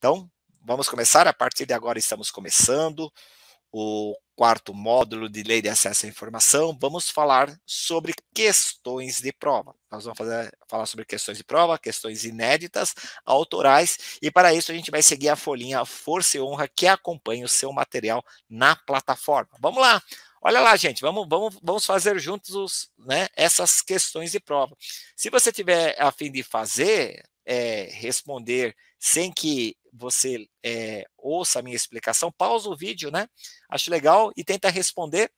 Então, vamos começar. A partir de agora, estamos começando o quarto módulo de Lei de Acesso à Informação. Vamos falar sobre questões de prova. Nós vamos fazer, falar sobre questões de prova, questões inéditas, autorais, e para isso a gente vai seguir a folhinha Força e Honra que acompanha o seu material na plataforma. Vamos lá! Olha lá, gente, vamos, vamos, vamos fazer juntos os, né, essas questões de prova. Se você tiver a fim de fazer, é, responder sem que você é, ouça a minha explicação, pausa o vídeo, né? Acho legal e tenta responder.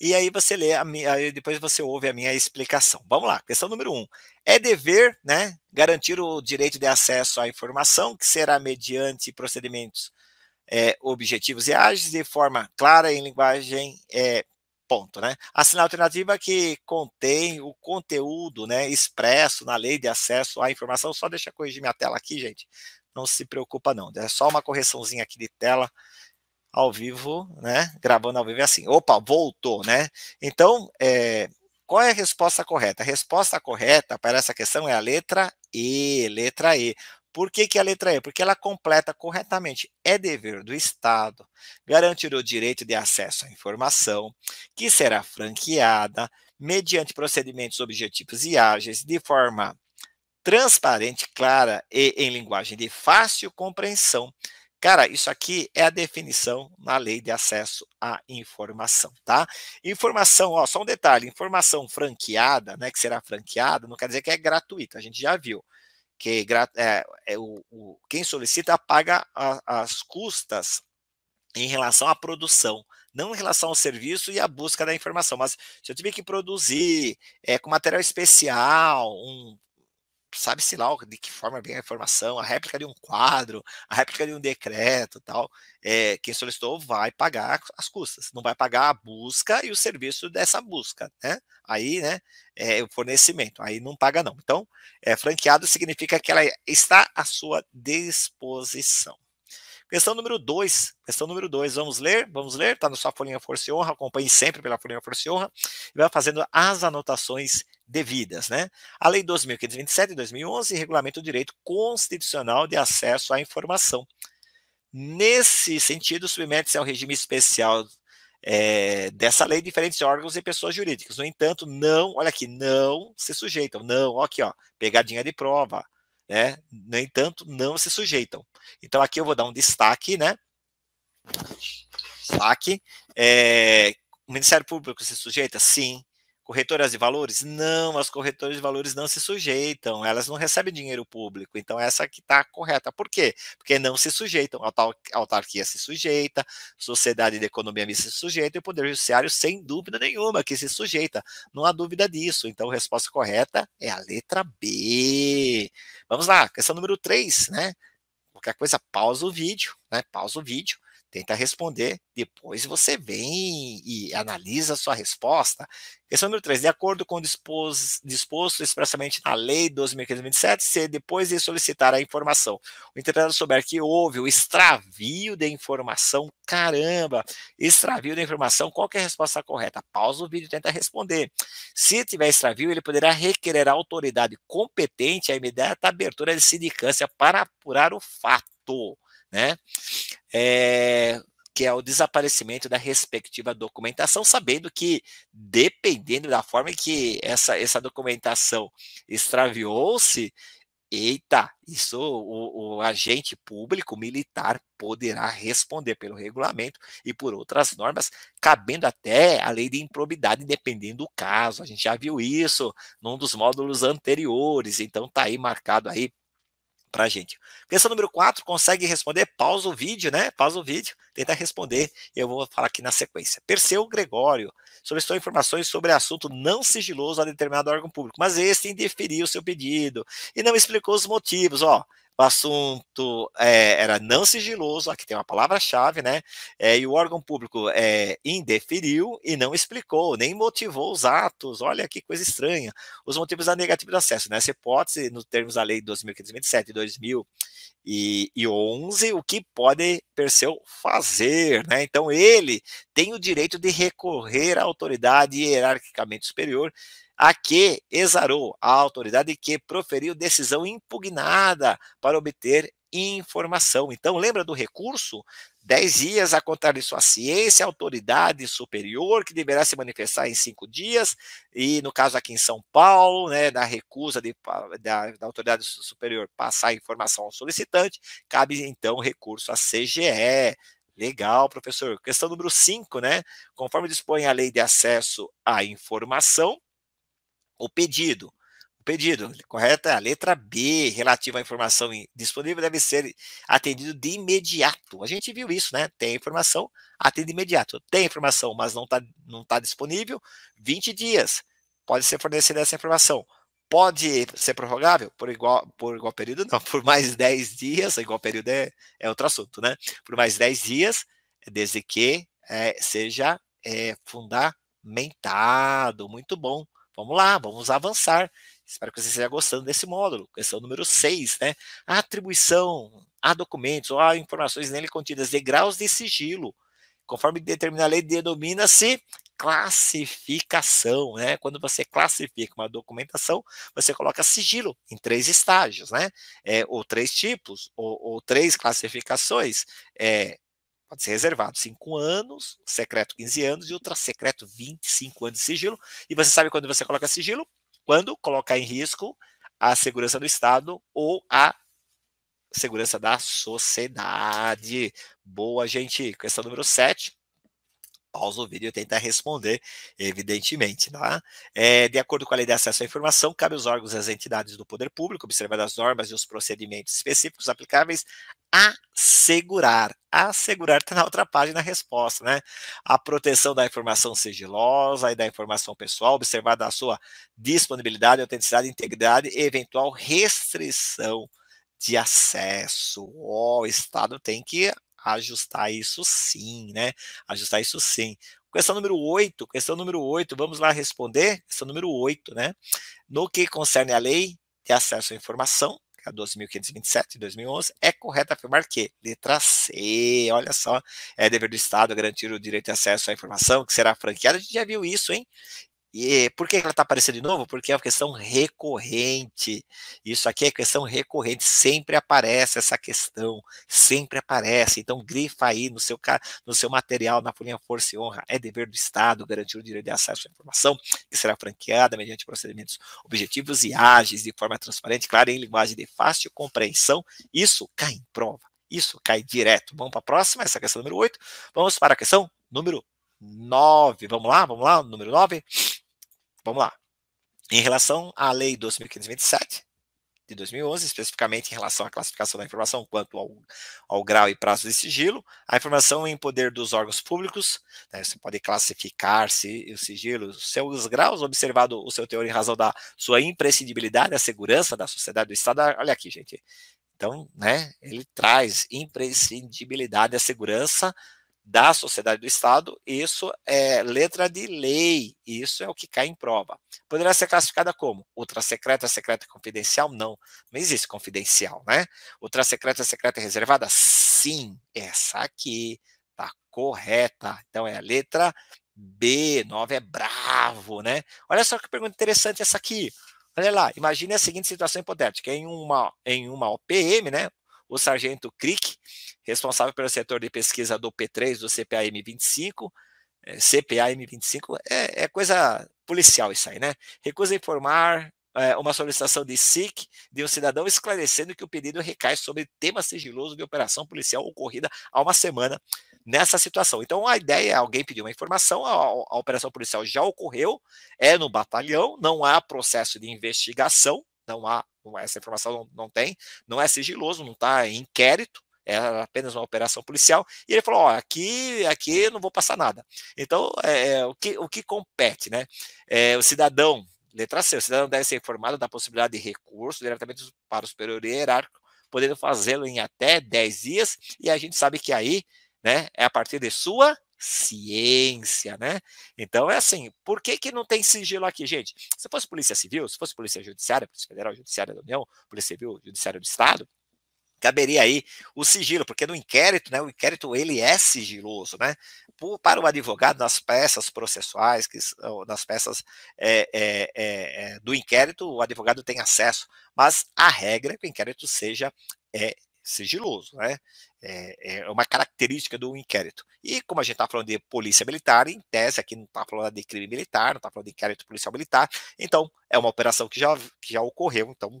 E aí você lê a minha, depois você ouve a minha explicação. Vamos lá, questão número um. É dever, né, garantir o direito de acesso à informação que será mediante procedimentos é, objetivos e ágeis de forma clara em linguagem é, ponto, né? Assinar a alternativa que contém o conteúdo, né, expresso na lei de acesso à informação. Só deixa eu corrigir minha tela aqui, gente não se preocupa não. É só uma correçãozinha aqui de tela ao vivo, né? Gravando ao vivo é assim. Opa, voltou, né? Então, é, qual é a resposta correta? A resposta correta para essa questão é a letra E, letra E. Por que, que a letra E? Porque ela completa corretamente. É dever do Estado garantir o direito de acesso à informação, que será franqueada mediante procedimentos objetivos e ágeis, de forma transparente, clara e em linguagem de fácil compreensão. Cara, isso aqui é a definição na lei de acesso à informação, tá? Informação, ó, só um detalhe, informação franqueada, né, que será franqueada, não quer dizer que é gratuita, a gente já viu que é, é, é o, o, quem solicita paga a, as custas em relação à produção, não em relação ao serviço e à busca da informação. Mas se eu tiver que produzir é, com material especial, um sabe-se lá de que forma vem a informação, a réplica de um quadro, a réplica de um decreto tal. É, quem solicitou vai pagar as custas, não vai pagar a busca e o serviço dessa busca, né? Aí, né, é, o fornecimento, aí não paga não. Então, é, franqueado significa que ela está à sua disposição. Questão número 2, questão número 2, vamos ler, vamos ler, está na sua folhinha Força e Honra, acompanhe sempre pela folhinha Força e Honra, e vai fazendo as anotações devidas. Né? A Lei 12.527 de 2011 regulamenta o direito constitucional de acesso à informação. Nesse sentido, submete-se ao regime especial é, dessa lei diferentes órgãos e pessoas jurídicas. No entanto, não, olha aqui, não se sujeitam, não, aqui, ó, pegadinha de prova, né? No entanto, não se sujeitam. Então, aqui eu vou dar um destaque, né? Destaque. É, o Ministério Público se sujeita? Sim. Corretoras de valores? Não, as corretoras de valores não se sujeitam, elas não recebem dinheiro público. Então, essa que está correta. Por quê? Porque não se sujeitam. A autarquia se sujeita, sociedade de economia se sujeita e o Poder Judiciário, sem dúvida nenhuma, que se sujeita. Não há dúvida disso. Então, a resposta correta é a letra B. Vamos lá, questão número 3, né? Qualquer coisa, pausa o vídeo, né? Pausa o vídeo Tenta responder, depois você vem e analisa a sua resposta. Questão número 3. De acordo com o disposto expressamente na Lei 12.527, se depois de solicitar a informação o interessado souber que houve o extravio de informação, caramba, extravio de informação, qual é a resposta correta? Pausa o vídeo e tenta responder. Se tiver extravio, ele poderá requerer a autoridade competente a imediata abertura de sindicância para apurar o fato, né? é, que é o desaparecimento da respectiva documentação, sabendo que, dependendo da forma que essa, essa documentação extraviou-se, eita, isso o, o, agente público militar poderá responder pelo regulamento e por outras normas, cabendo até a lei de improbidade, dependendo do caso. A gente já viu isso num dos módulos anteriores, então está aí marcado aí para a gente. Questão número 4, consegue responder? Pausa o vídeo, né? Pausa o vídeo, tenta responder. Eu vou falar aqui na sequência. Perseu Gregório solicitou informações sobre assunto não sigiloso a determinado órgão público, mas este indeferiu o seu pedido e não explicou os motivos. Ó, o assunto é, era não sigiloso, aqui tem uma palavra-chave, né? É, e o órgão público é, indeferiu e não explicou, nem motivou os atos. Olha que coisa estranha. Os motivos da negativa de acesso. Nessa né, hipótese, nos termos da Lei 2527 e 2000, e, e 11, o que pode Perseu fazer, né? Então ele tem o direito de recorrer à autoridade hierarquicamente superior a que exarou a autoridade que proferiu decisão impugnada para obter informação. Então, lembra do recurso? Dez dias a contar de sua ciência, autoridade superior, que deverá se manifestar em cinco dias, e no caso aqui em São Paulo, né, da recusa de, da, da autoridade superior passar a informação ao solicitante, cabe então recurso à CGE. Legal, professor. Questão número 5, né? Conforme dispõe a lei de acesso à informação, o pedido. O pedido, correto? A letra B, relativa à informação disponível, deve ser atendido de imediato. A gente viu isso, né? Tem informação, atende de imediato. Tem informação, mas não está não tá disponível, 20 dias. Pode ser fornecida essa informação. Pode ser prorrogável? Por igual, por igual período, não. Por mais 10 dias, igual período é, é outro assunto, né? Por mais 10 dias, desde que é, seja é, fundamentado. Muito bom. Vamos lá, vamos avançar. Espero que você esteja gostando desse módulo. Questão é número 6, né? A atribuição a documentos ou a informações nele contidas de graus de sigilo, conforme determina a lei, denomina-se classificação, né? Quando você classifica uma documentação, você coloca sigilo em três estágios, né? É, ou três tipos, ou, ou três classificações, é, Pode ser reservado 5 anos, secreto 15 anos e ultra secreto 25 anos de sigilo. E você sabe quando você coloca sigilo? Quando colocar em risco a segurança do Estado ou a segurança da sociedade. Boa, gente. Questão número 7 pausa o vídeo e tenta responder, evidentemente. Tá? É, de acordo com a lei de acesso à informação, cabe aos órgãos e às entidades do poder público, observando as normas e os procedimentos específicos aplicáveis, assegurar. Assegurar está na outra página a resposta, né? A proteção da informação sigilosa e da informação pessoal, observada a sua disponibilidade, autenticidade, integridade e eventual restrição de acesso. O Estado tem que ajustar isso sim, né? Ajustar isso sim. Questão número 8, questão número 8, vamos lá responder? Questão número 8, né? No que concerne à lei de acesso à informação, que é a 12.527 de 2011, é correto afirmar que, letra C, olha só, é dever do Estado garantir o direito de acesso à informação, que será franqueada, a gente já viu isso, hein? E eh, por que ela está aparecendo de novo? Porque é uma questão recorrente. Isso aqui é questão recorrente, sempre aparece essa questão, sempre aparece. Então grifa aí no seu, no seu material na folhinha Força e Honra. É dever do Estado garantir o direito de acesso à informação, que será franqueada mediante procedimentos objetivos e ágeis, de forma transparente, clara em linguagem de fácil compreensão. Isso cai em prova. Isso cai direto. Vamos para a próxima, essa é a questão número 8. Vamos para a questão número 9. Vamos lá, vamos lá, número 9. Vamos lá. Em relação à Lei 2527 de 2011, especificamente em relação à classificação da informação quanto ao, ao grau e prazo de sigilo, a informação em poder dos órgãos públicos, né, você pode classificar se o sigilo, seus graus, observado o seu teor em razão da sua imprescindibilidade, a segurança da sociedade do Estado. Olha aqui, gente. Então, né, ele traz imprescindibilidade à segurança da sociedade do Estado, isso é letra de lei, isso é o que cai em prova. Poderá ser classificada como ultra secreta, secreta confidencial? Não, não existe confidencial, né? Ultra secreta, secreta reservada? Sim, essa aqui tá correta. Então é a letra B, 9 é bravo, né? Olha só que pergunta interessante essa aqui. Olha lá, imagine a seguinte situação hipotética, em uma em uma OPM, né? o sargento Crick, responsável pelo setor de pesquisa do P3, do CPAM-25, é, CPAM-25, é, é, coisa policial isso aí, né? Recusa informar é, uma solicitação de SIC de um cidadão esclarecendo que o pedido recai sobre tema sigiloso de operação policial ocorrida há uma semana nessa situação. Então, a ideia é alguém pedir uma informação, a, a operação policial já ocorreu, é no batalhão, não há processo de investigação, não há, essa informação não, não tem, não é sigiloso, não está em inquérito, é apenas uma operação policial, e ele falou, ó, aqui, aqui não vou passar nada. Então, é, é, o, que, o que compete, né? É, o cidadão, letra C, o cidadão deve ser informado da possibilidade de recurso diretamente para o superior hierárquico, podendo fazê-lo em até 10 dias, e a gente sabe que aí, né, é a partir de sua ciência, né? Então é assim, por que, que não tem sigilo aqui, gente? Se fosse Polícia Civil, se fosse Polícia Judiciária, Polícia Federal, Judiciária da União, Polícia Civil, Judiciária do Estado, caberia aí o sigilo, porque no inquérito, né, o inquérito ele é sigiloso, né? Por, para o advogado, nas peças processuais, que são, nas peças é, é, é, é, do inquérito, o advogado tem acesso, mas a regra é que o inquérito seja é, sigiloso, né? É, é, uma característica do inquérito. E como a gente está falando de polícia militar, em tese aqui não está falando de crime militar, não está falando de inquérito policial militar, então é uma operação que já, que já ocorreu, então,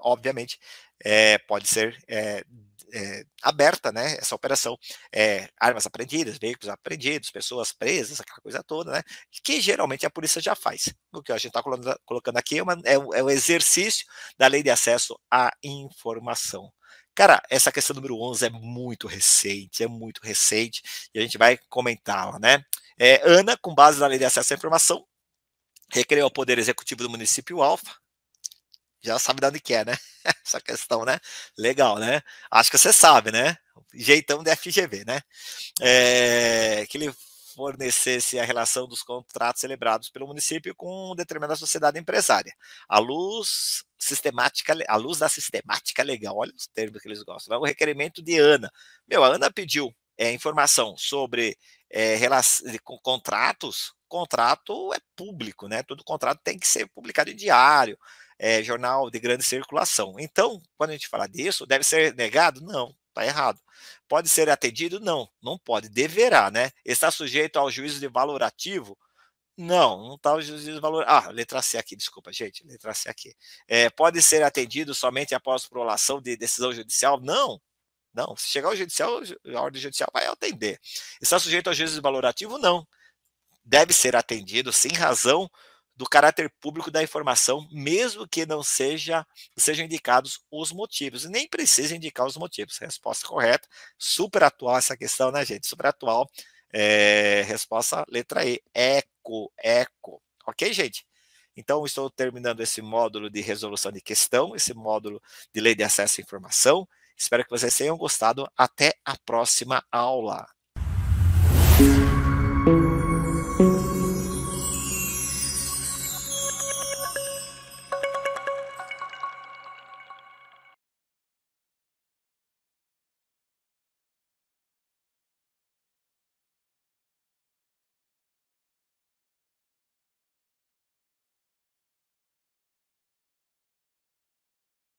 obviamente, é, pode ser é, é, aberta né, essa operação, é, armas apreendidas, veículos apreendidos, pessoas presas, aquela coisa toda, né, que geralmente a polícia já faz. O que a gente está colocando aqui é, é o é, um, exercício da lei de acesso à informação. Cara, essa questão número 11 é muito recente, é muito recente, e a gente vai comentá-la, né? É, Ana, com base na lei de acesso à informação, requereu ao Poder Executivo do município Alfa, já sabe de onde que é, né? Essa questão, né? Legal, né? Acho que você sabe, né? Jeitão da FGV, né? É, que ele fornecesse a relação dos contratos celebrados pelo município com determinada sociedade empresária, à luz sistemática, à luz da sistemática legal, olha os termos que eles gostam, o é requerimento de Ana. Meu, a Ana pediu é, informação sobre é, relação, com contratos, contrato é público, né? Todo contrato tem que ser publicado em diário, é, jornal de grande circulação. Então, quando a gente fala disso, deve ser negado? Não, está errado. Pode ser atendido? Não, não pode, deverá, né? Está sujeito ao juízo de valorativo não, não está o valor. Ah, letra C aqui, desculpa, gente, letra C aqui. É, pode ser atendido somente após prolação de decisão judicial? Não, não. Se chegar ao judicial, a ordem judicial vai atender. Está sujeito ao juízo valorativo? Não. Deve ser atendido sem razão do caráter público da informação, mesmo que não seja sejam indicados os motivos. Nem precisa indicar os motivos. Resposta correta. Super atual essa questão, né, gente? Super atual. É, resposta letra E. É eco, eco. Ok, gente? Então, estou terminando esse módulo de resolução de questão, esse módulo de lei de acesso à informação. Espero que vocês tenham gostado. Até a próxima aula.